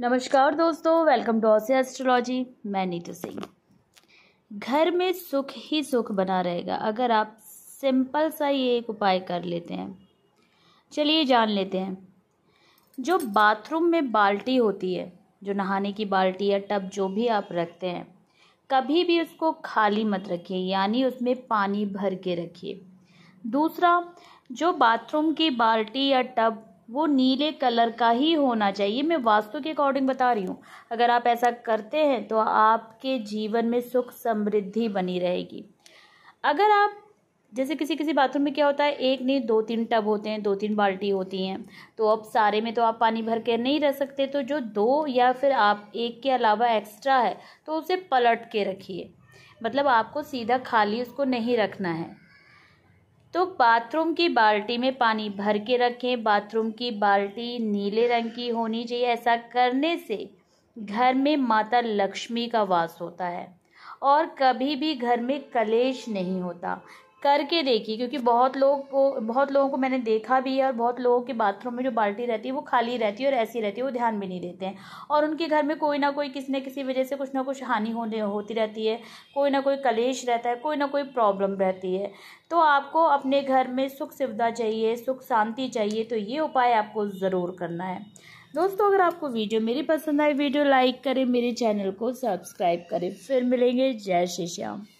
नमस्कार दोस्तों welcome to ऑसे astrology मैं नीतू सिंह घर में सुख ही सुख बना रहेगा अगर आप सिंपल सा ये एक उपाय कर लेते हैं चलिए जान लेते हैं जो बाथरूम में बाल्टी होती है जो नहाने की बाल्टी या टब जो भी आप रखते हैं कभी भी उसको खाली मत रखिए यानी उसमें पानी भर के रखिए दूसरा जो बाथरूम की बाल्टी या टब वो नीले कलर का ही होना चाहिए मैं वास्तु के अकॉर्डिंग बता रही हूँ अगर आप ऐसा करते हैं तो आपके जीवन में सुख समृद्धि बनी रहेगी अगर आप जैसे किसी किसी बाथरूम में क्या होता है एक नहीं दो तीन टब होते हैं दो तीन बाल्टी होती हैं तो अब सारे में तो आप पानी भर के नहीं रह सकते तो जो दो या फिर आप एक के अलावा एक्स्ट्रा है तो उसे पलट के रखिए मतलब आपको सीधा खाली उसको नहीं रखना है तो बाथरूम की बाल्टी में पानी भर के रखें बाथरूम की बाल्टी नीले रंग की होनी चाहिए ऐसा करने से घर में माता लक्ष्मी का वास होता है और कभी भी घर में कलेश नहीं होता करके देखिए क्योंकि बहुत लोग को बहुत लोगों को मैंने देखा भी है और बहुत लोगों के बाथरूम में जो बाल्टी रहती है वो खाली रहती है और ऐसी रहती है वो ध्यान भी नहीं देते हैं और उनके घर में कोई ना कोई किसी न किसी वजह से कुछ ना कुछ हानि होने होती रहती है कोई ना कोई कलेश रहता है कोई ना कोई प्रॉब्लम रहती है तो आपको अपने घर में सुख सुविधा चाहिए सुख शांति चाहिए तो ये उपाय आपको ज़रूर करना है दोस्तों अगर आपको वीडियो मेरी पसंद आई वीडियो लाइक करें मेरे चैनल को सब्सक्राइब करें फिर मिलेंगे जय श्री श्याम